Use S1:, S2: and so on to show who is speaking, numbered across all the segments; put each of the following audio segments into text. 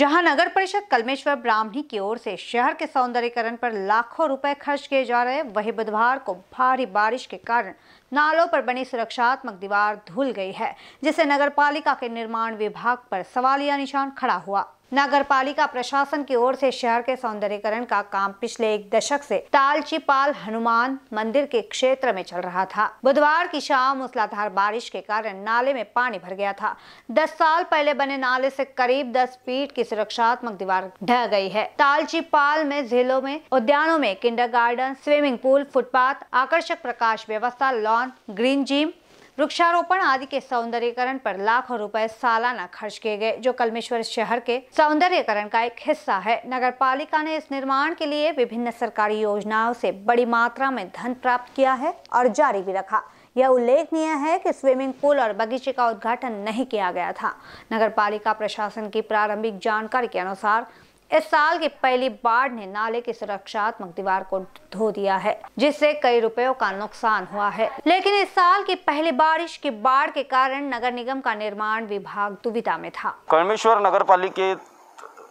S1: जहां नगर परिषद कलमेश्वर ब्राह्मणी की ओर से शहर के सौंदर्यकरण पर लाखों रुपए खर्च किए जा रहे वहीं बुधवार को भारी बारिश के कारण नालों पर बनी सुरक्षात्मक दीवार धुल गई है जिससे नगर पालिका के निर्माण विभाग पर सवालिया निशान खड़ा हुआ नगरपालिका प्रशासन की ओर से शहर के सौंदर्यकरण का काम पिछले एक दशक से तालचीपाल हनुमान मंदिर के क्षेत्र में चल रहा था बुधवार की शाम मूसलाधार बारिश के कारण नाले में पानी भर गया था दस साल पहले बने नाले से करीब दस फीट की सुरक्षात्मक दीवार ढह गई है तालचीपाल में जिलों में उद्यानों में किंडर स्विमिंग पूल फुटपाथ आकर्षक प्रकाश व्यवस्था लॉन ग्रीन जिम वृक्षारोपण आदि के सौंदर्यकरण पर लाखों रुपए सालाना खर्च किए गए जो कलमेश्वर शहर के सौंदर्यकरण का एक हिस्सा है नगर पालिका ने इस निर्माण के लिए विभिन्न सरकारी योजनाओं से बड़ी मात्रा में धन प्राप्त किया है और जारी भी रखा यह उल्लेखनीय है कि स्विमिंग पूल और बगीचे का उद्घाटन नहीं किया गया था नगर पालिका प्रशासन की प्रारंभिक जानकारी के अनुसार इस साल की पहली बाढ़ ने नाले की सुरक्षात्मक दीवार को धो दिया है जिससे कई रुपयों का नुकसान हुआ है लेकिन इस साल की पहली बारिश की बाढ़ के कारण नगर निगम का निर्माण विभाग दुविधा में था
S2: कर्मेश्वर नगर पालिके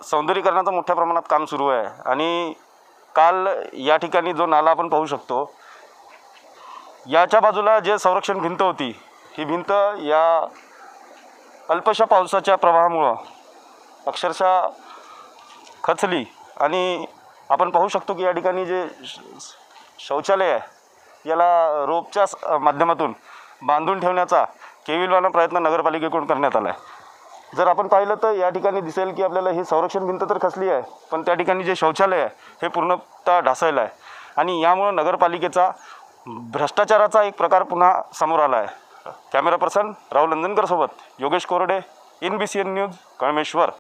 S2: सौंदर्यकरण तो मोटे प्रमाण काम सुरू है काल या जो नाला अपन पहू शको यजूला जे संरक्षण भिंत होती हि भिंत या अल्पशा पावस प्रवाहा अक्षरशा खचली आणि आपण पाहू शकतो की या ठिकाणी जे शौचालय आहे याला रोपच्या माध्यमातून बांधून ठेवण्याचा केविलवाना प्रयत्न नगरपालिकेकडून करण्यात आला आहे जर आपण पाहिलं तर या ठिकाणी दिसेल की आपल्याला ही संरक्षण भिंत तर खचली आहे पण त्या ठिकाणी जे शौचालय आहे हे पूर्णतः ढासळलं आहे आणि यामुळं नगरपालिकेचा भ्रष्टाचाराचा एक प्रकार पुन्हा समोर आला आहे कॅमेरा पर्सन राहुल नंदनकरसोबत Yogesh Korde N B C N news Kalmeshwar